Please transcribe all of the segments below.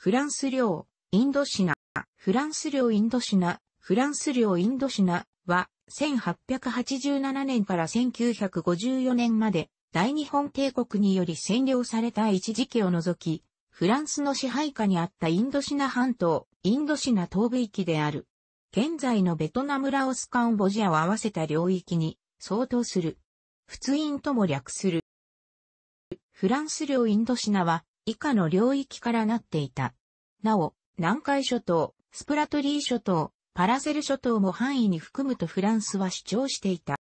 フランス領、インドシナ、フランス領インドシナ、フランス領インドシナは、1887年から1954年まで、大日本帝国により占領された一時期を除き、フランスの支配下にあったインドシナ半島、インドシナ東部域である。現在のベトナムラオスカンボジアを合わせた領域に相当する。仏印とも略する。フランス領インドシナは以下の領域からなっていた。なお、南海諸島、スプラトリー諸島、パラセル諸島も範囲に含むとフランスは主張していた。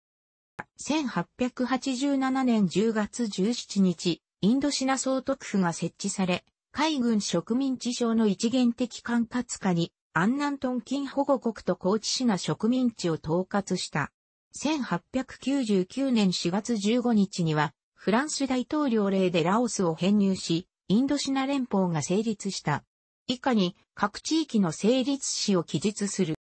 1887年10月17日、インドシナ総督府が設置され、海軍植民地省の一元的管轄下に、安南トン金保護国と高知市が植民地を統括した。1899年4月15日には、フランス大統領令でラオスを編入し、インドシナ連邦が成立した。以下に各地域の成立史を記述する。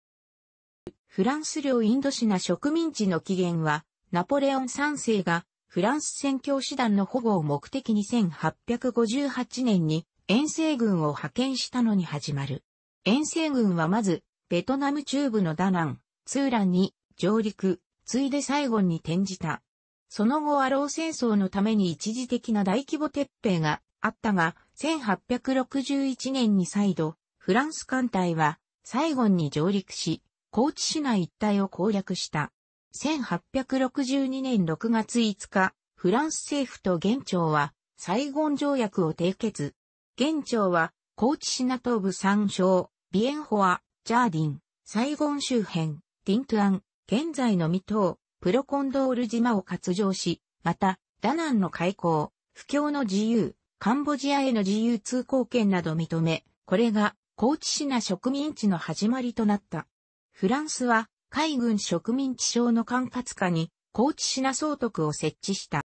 フランス領インドシナ植民地の起源は、ナポレオン3世がフランス宣教師団の保護を目的に1858年に遠征軍を派遣したのに始まる。遠征軍はまず、ベトナム中部のダナン、ツーランに上陸、ついで最後に転じた。その後アロー戦争のために一時的な大規模撤兵があったが、1861年に再度、フランス艦隊は、サイゴンに上陸し、高知市内一帯を攻略した。1862年6月5日、フランス政府と元朝は、サイゴン条約を締結。元朝は、高知市名東部三省、ビエンホア、ジャーディン、サイゴン周辺、ティントアン、現在の未島、プロコンドール島を割譲し、また、ダナンの開港、不況の自由、カンボジアへの自由通行権など認め、これが高知市な植民地の始まりとなった。フランスは海軍植民地省の管轄下に高知市な総督を設置した。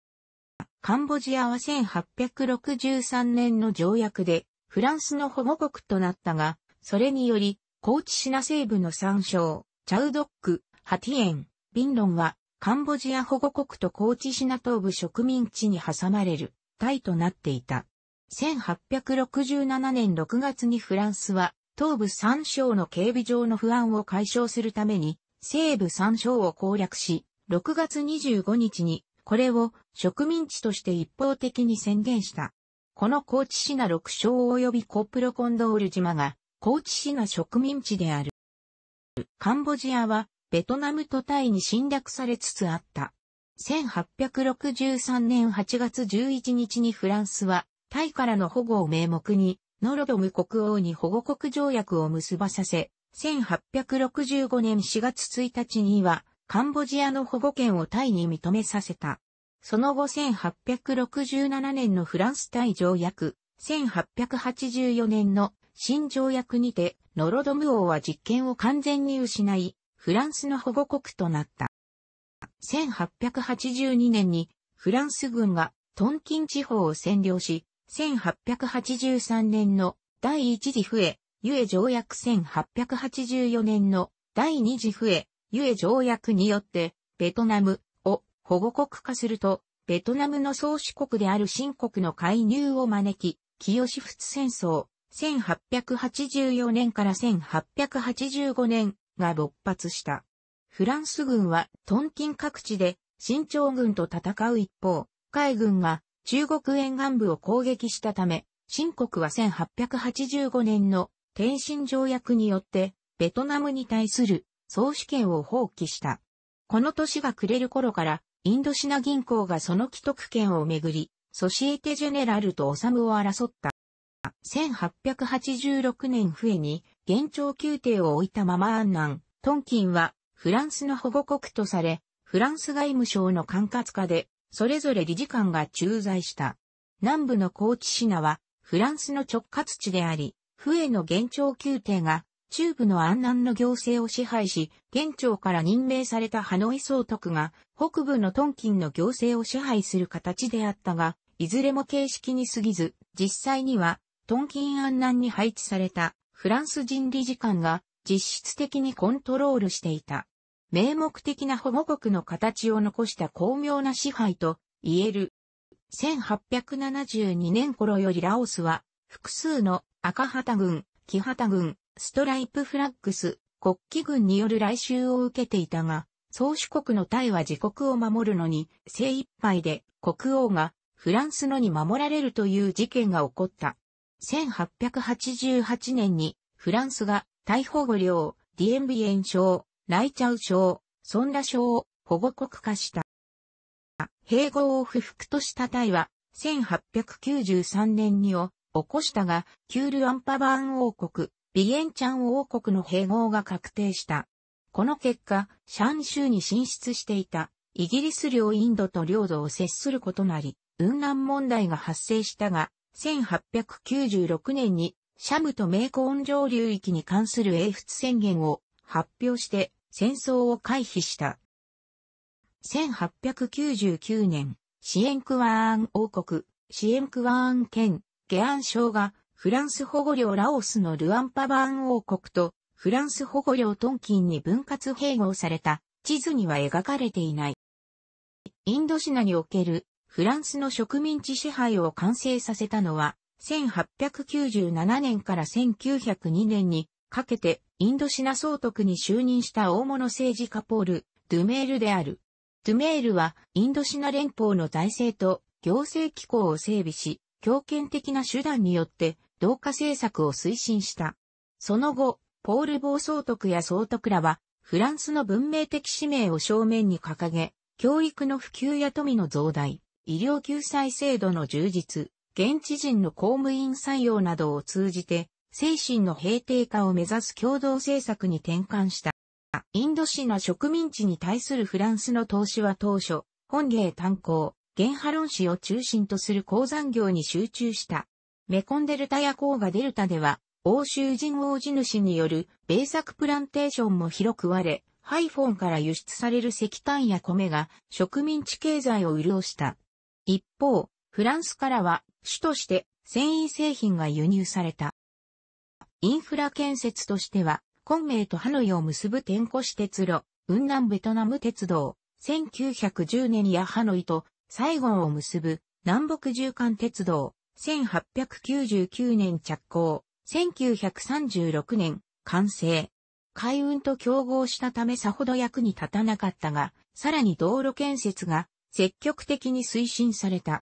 カンボジアは1863年の条約でフランスの保護国となったが、それにより高知市な西部の山照。チャウドック、ハティエン、ビンロンはカンボジア保護国と高知市な東部植民地に挟まれる。タイとなっていた。1867年6月にフランスは、東部三省の警備上の不安を解消するために、西部三省を攻略し、6月25日に、これを植民地として一方的に宣言した。この高知市な六省及びコップロコンドール島が、高知市な植民地である。カンボジアは、ベトナムとタイに侵略されつつあった。1863年8月11日にフランスは、タイからの保護を名目に、ノロドム国王に保護国条約を結ばさせ、1865年4月1日には、カンボジアの保護権をタイに認めさせた。その後1867年のフランス対条約、1884年の新条約にて、ノロドム王は実権を完全に失い、フランスの保護国となった。1882年にフランス軍がトンキン地方を占領し、1883年の第一次笛、ゆえ条約1884年の第二次笛、ゆえ条約によって、ベトナムを保護国化すると、ベトナムの宗主国である新国の介入を招き、清仏戦争、1884年から1885年が勃発した。フランス軍はトンキン各地で新朝軍と戦う一方、海軍が中国沿岸部を攻撃したため、新国は1885年の天津条約によってベトナムに対する総主権を放棄した。この年が暮れる頃からインドシナ銀行がその既得権をめぐり、ソシエテジェネラルとオサムを争った。1886年笛に、現状宮廷を置いたまま安南、トンキンはフランスの保護国とされ、フランス外務省の管轄下で、それぞれ理事官が駐在した。南部の高知市名は、フランスの直轄地であり、笛の現庁宮廷が、中部の安南の行政を支配し、現庁から任命されたハノイ総督が、北部のトンキンの行政を支配する形であったが、いずれも形式に過ぎず、実際には、トンキン安南に配置されたフランス人理事官が実質的にコントロールしていた。名目的な保護国の形を残した巧妙な支配と言える。1872年頃よりラオスは複数の赤旗軍、木旗軍、ストライプフラッグス、国旗軍による来襲を受けていたが、宗主国のタイは自国を守るのに精一杯で国王がフランスのに守られるという事件が起こった。1888年にフランスが逮捕後領、ディエンビエン賞、ライチャウ賞、ソンラ賞を保護国化した。併合を不服としたタイは、1893年にを起こしたが、キュールアンパバーン王国、ビエンチャン王国の併合が確定した。この結果、シャン州に進出していた、イギリス領インドと領土を接することなり、雲南問題が発生したが、1896年にシャムとメイコン上流域に関する英仏宣言を発表して戦争を回避した。1899年、シエンクワーン王国、シエンクワーン県、ゲアン省がフランス保護領ラオスのルアンパバーン王国とフランス保護領トンキンに分割併合された地図には描かれていない。インドシナにおけるフランスの植民地支配を完成させたのは1897年から1902年にかけてインドシナ総督に就任した大物政治家ポール・ドゥメールである。ドゥメールはインドシナ連邦の財政と行政機構を整備し、強権的な手段によって同化政策を推進した。その後、ポール・ボウ総督や総督らは、フランスの文明的使命を正面に掲げ、教育の普及や富の増大、医療救済制度の充実、現地人の公務員採用などを通じて、精神の平定化を目指す共同政策に転換した。インドシナ植民地に対するフランスの投資は当初、本芸炭鉱、原波論市を中心とする鉱山業に集中した。メコンデルタや鉱河デルタでは、欧州人王地主による米作プランテーションも広く割れ、ハイフォンから輸出される石炭や米が植民地経済を潤した。一方、フランスからは主として繊維製品が輸入された。インフラ建設としては、昆明とハノイを結ぶ天古市鉄路、雲南ベトナム鉄道、1910年やハノイとサイゴンを結ぶ南北縦貫鉄道、1899年着工、1936年完成。海運と競合したためさほど役に立たなかったが、さらに道路建設が積極的に推進された。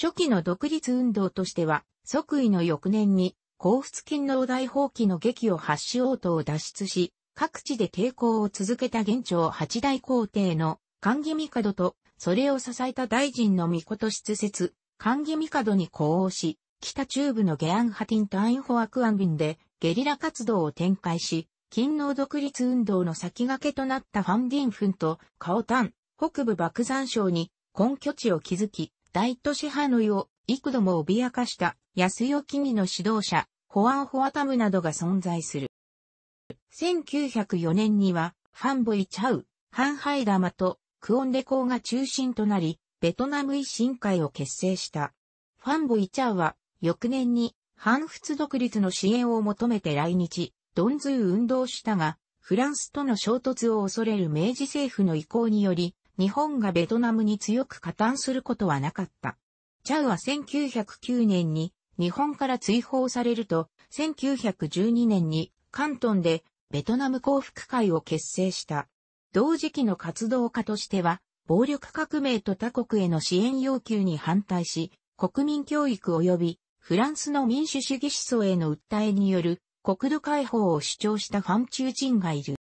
初期の独立運動としては、即位の翌年に、皇室金の大放棄の劇を発し応答を脱出し、各地で抵抗を続けた元朝八大皇帝の管義帝と、それを支えた大臣の御と出説、管義帝に呼応し、北中部のゲアンハティンとアインホアクアンビンでゲリラ活動を展開し、勤労独立運動の先駆けとなったファンディンフンとカオタン、北部爆山省に根拠地を築き、大都市ハノイを幾度も脅かした安代木義の指導者、ホアン・ホアタムなどが存在する。1904年には、ファンボイ・チャウ、ハンハイダマとクオンレコウが中心となり、ベトナム維新会を結成した。ファンボイ・チャウは、翌年に、反仏独立の支援を求めて来日、ドンズー運動したが、フランスとの衝突を恐れる明治政府の意向により、日本がベトナムに強く加担することはなかった。チャウは1909年に日本から追放されると、1912年に関東でベトナム幸福会を結成した。同時期の活動家としては、暴力革命と他国への支援要求に反対し、国民教育及びフランスの民主主義思想への訴えによる国土解放を主張したファン・チューチンがいる。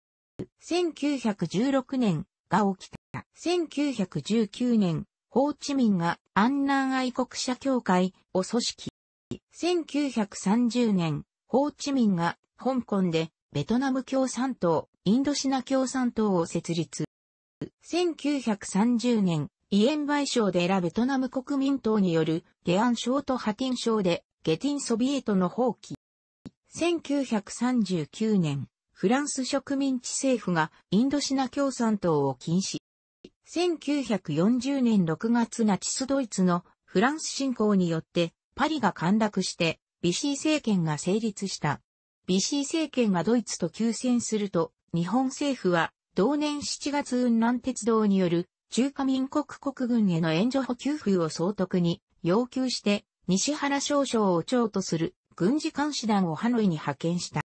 1916年が起きた。1919年、ホーチミンが安南愛国者協会を組織。1930年、ホーチミンが香港でベトナム共産党、インドシナ共産党を設立。1930年、イエンバイ賞で選ベトナム国民党によるゲアン賞とハティン賞でゲティンソビエトの放棄。1939年、フランス植民地政府がインドシナ共産党を禁止。1940年6月ナチスドイツのフランス侵攻によってパリが陥落してビシー政権が成立した。ビシー政権がドイツと休戦すると日本政府は同年7月雲南鉄道による中華民国国軍への援助補給風を総督に要求して西原少将を長とする軍事監視団をハノイに派遣した。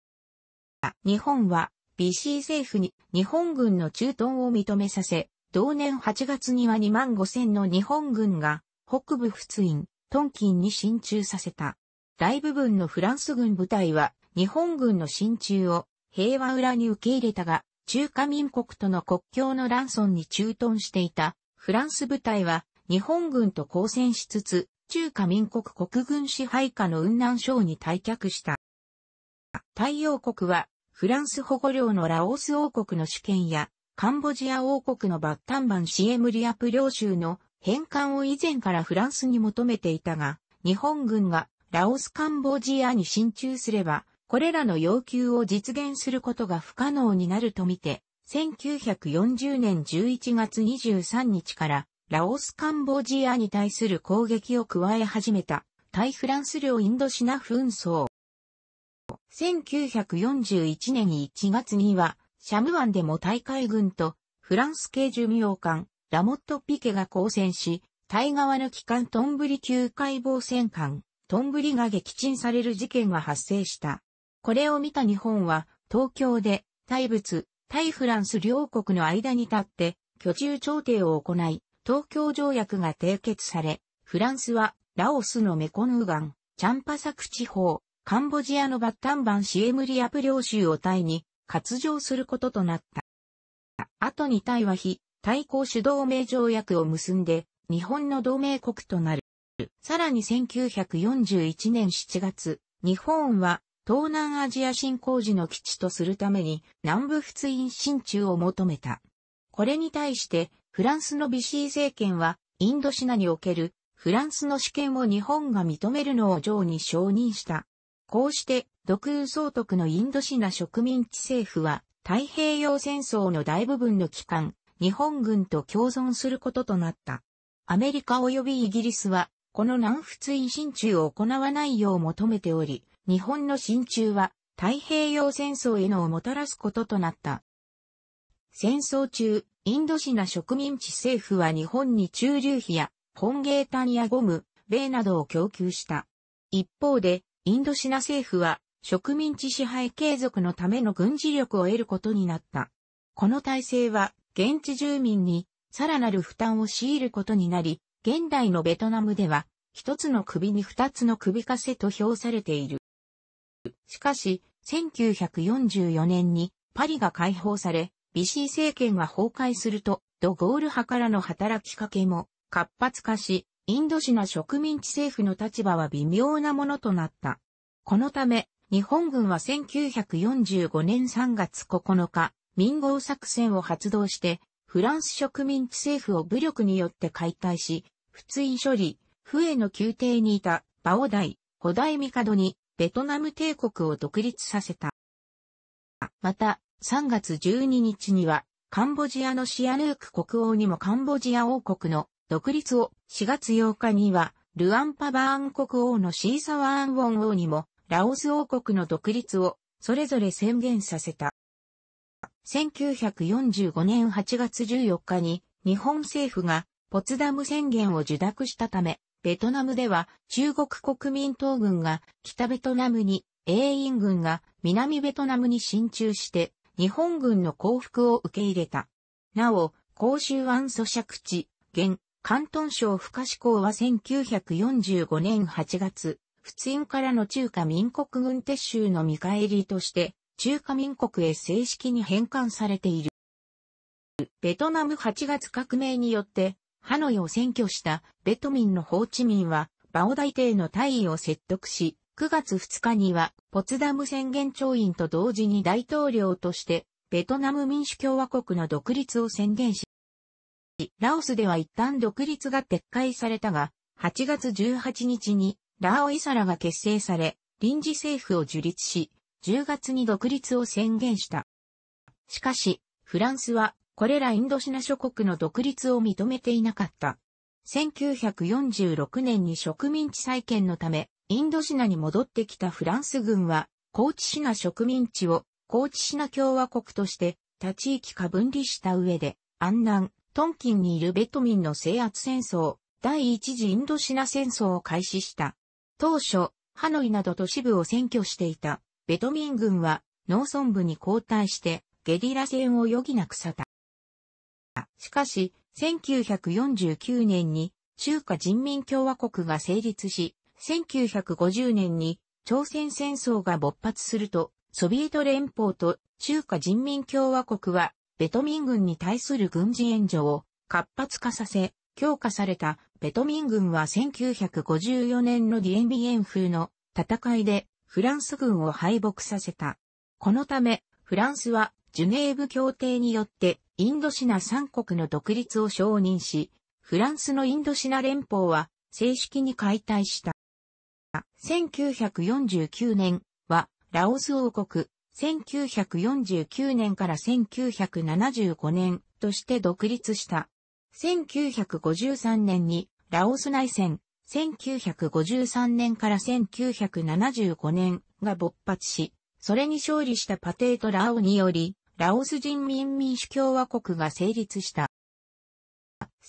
日本は BC 政府に日本軍の駐屯を認めさせ、同年8月には2万5千の日本軍が北部仏印、トンキンに進駐させた。大部分のフランス軍部隊は日本軍の進駐を平和裏に受け入れたが、中華民国との国境のランソンに駐屯していたフランス部隊は日本軍と交戦しつつ、中華民国国軍支配下の雲南省に退却した。太陽国はフランス保護領のラオス王国の主権やカンボジア王国のバッタンバンシエムリアプ領州の返還を以前からフランスに求めていたが、日本軍がラオスカンボジアに進駐すれば、これらの要求を実現することが不可能になるとみて、1940年11月23日からラオスカンボジアに対する攻撃を加え始めた対フランス領インドシナ紛争。1941年1月にはシャム湾でも大海軍とフランス系巡洋艦ラモット・ピケが交戦し、対側の機関トンブリ級海防戦艦トンブリが撃沈される事件が発生した。これを見た日本は東京で対仏、対フランス両国の間に立って居住調停を行い、東京条約が締結され、フランスはラオスのメコヌーガン、チャンパサク地方、カンボジアのバッタンバンシエムリアプ領州をタに割譲することとなった。後に対イは非、対抗主同盟条約を結んで、日本の同盟国となる。さらに1941年7月、日本は東南アジア振興時の基地とするために南部仏印進駐を求めた。これに対してフランスのビシー政権はインドシナにおけるフランスの主権を日本が認めるのを上に承認した。こうして、独有総督のインドシナ植民地政府は、太平洋戦争の大部分の期間、日本軍と共存することとなった。アメリカ及びイギリスは、この南仏維新中を行わないよう求めており、日本の進中は太平洋戦争へのをもたらすこととなった。戦争中、インドシナ植民地政府は日本に中流費や本芸ンやゴム、米などを供給した。一方で、インドシナ政府は植民地支配継続のための軍事力を得ることになった。この体制は現地住民にさらなる負担を強いることになり、現代のベトナムでは一つの首に二つの首かせと評されている。しかし、1944年にパリが解放され、ビシー政権が崩壊すると、ドゴール派からの働きかけも活発化し、インドシの植民地政府の立場は微妙なものとなった。このため、日本軍は1945年3月9日、民豪作戦を発動して、フランス植民地政府を武力によって解体し、通追処理、笛の宮廷にいた、バオダイ、古代帝に、ベトナム帝国を独立させた。また、3月12日には、カンボジアのシアヌーク国王にもカンボジア王国の独立を4月8日には、ルアンパバーン国王のシーサワーンウォン王にも、ラオス王国の独立をそれぞれ宣言させた。1945年8月14日に日本政府がポツダム宣言を受諾したため、ベトナムでは中国国民党軍が北ベトナムに、英印軍が南ベトナムに進駐して日本軍の降伏を受け入れた。なお、公衆湾租借地、現関東省不可志港は1945年8月、仏印からの中華民国軍撤収の見返りとして、中華民国へ正式に返還されている。ベトナム8月革命によって、ハノイを占拠したベトミンのホーチミンは、バオ大帝の大位を説得し、9月2日には、ポツダム宣言調印と同時に大統領として、ベトナム民主共和国の独立を宣言し、ラオスでは一旦独立が撤回されたが、8月18日にラーオイサラが結成され、臨時政府を樹立し、10月に独立を宣言した。しかし、フランスはこれらインドシナ諸国の独立を認めていなかった。1946年に植民地再建のため、インドシナに戻ってきたフランス軍は、高知シナ植民地を高知シナ共和国として、他地域か分離した上で、安南、トンキンにいるベトミンの制圧戦争、第一次インドシナ戦争を開始した。当初、ハノイなど都市部を占拠していた、ベトミン軍は農村部に交代して、ゲリラ戦を余儀なくさた。しかし、1949年に中華人民共和国が成立し、1950年に朝鮮戦争が勃発すると、ソビエト連邦と中華人民共和国はベトミン軍に対する軍事援助を活発化させ、強化されたベトミン軍は1954年のディエンビエン風の戦いでフランス軍を敗北させた。このため、フランスはジュネーブ協定によってインドシナ三国の独立を承認し、フランスのインドシナ連邦は正式に解体した。1949年はラオス王国、1949年から1975年として独立した。1953年にラオス内戦、1953年から1975年が勃発し、それに勝利したパテート・ラオにより、ラオス人民民主共和国が成立した。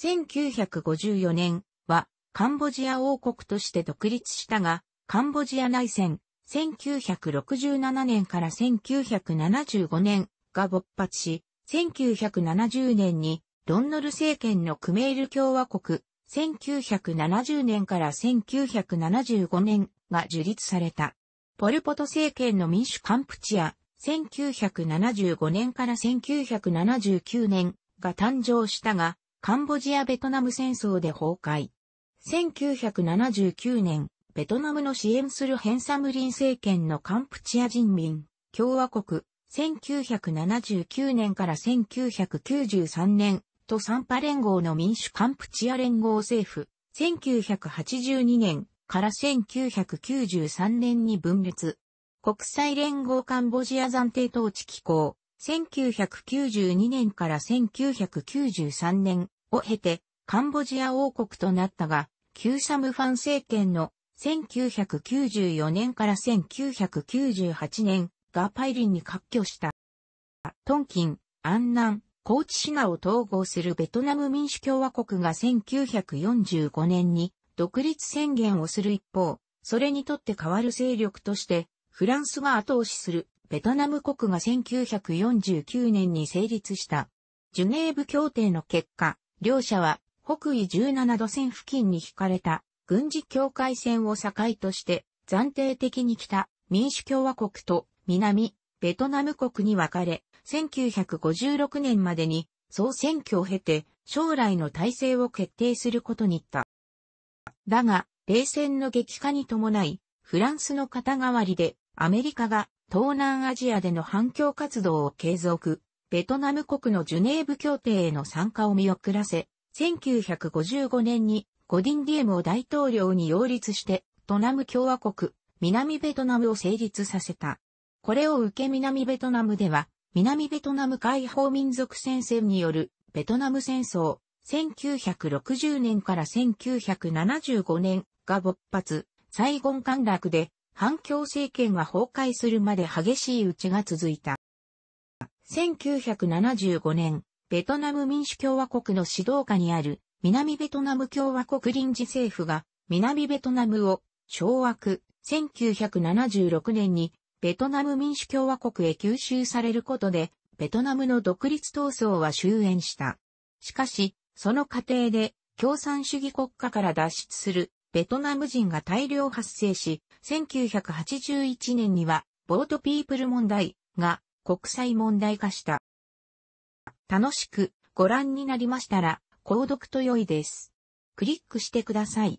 1954年はカンボジア王国として独立したが、カンボジア内戦、1967年から1975年が勃発し、1970年にロンノル政権のクメール共和国、1970年から1975年が樹立された。ポルポト政権の民主カンプチア、1975年から1979年が誕生したが、カンボジアベトナム戦争で崩壊。1979年、ベトナムの支援するヘンサムリン政権のカンプチア人民共和国、1979年から1993年とサンパ連合の民主カンプチア連合政府、1982年から1993年に分裂。国際連合カンボジア暫定統治機構、1992年から1993年を経てカンボジア王国となったが、キューサムファン政権の1994年から1998年、がパイリンに割拠した。トンキン、安南、高知シナを統合するベトナム民主共和国が1945年に独立宣言をする一方、それにとって変わる勢力として、フランスが後押しするベトナム国が1949年に成立した。ジュネーブ協定の結果、両者は北緯17度線付近に引かれた軍事境界線を境として暫定的に北民主共和国と南ベトナム国に分かれ、1956年までに総選挙を経て将来の体制を決定することにった。だが、冷戦の激化に伴い、フランスの肩代わりでアメリカが東南アジアでの反共活動を継続、ベトナム国のジュネーブ協定への参加を見送らせ、1955年にゴディンディエムを大統領に擁立して、トナム共和国、南ベトナムを成立させた。これを受け南ベトナムでは、南ベトナム解放民族戦線によるベトナム戦争、1960年から1975年が勃発、サイゴン陥落で反共政権が崩壊するまで激しい打ちが続いた。1975年、ベトナム民主共和国の指導下にある南ベトナム共和国臨時政府が南ベトナムを掌握、1976年にベトナム民主共和国へ吸収されることで、ベトナムの独立闘争は終焉した。しかし、その過程で共産主義国家から脱出するベトナム人が大量発生し、1981年にはボートピープル問題が国際問題化した。楽しくご覧になりましたら、購読と良いです。クリックしてください。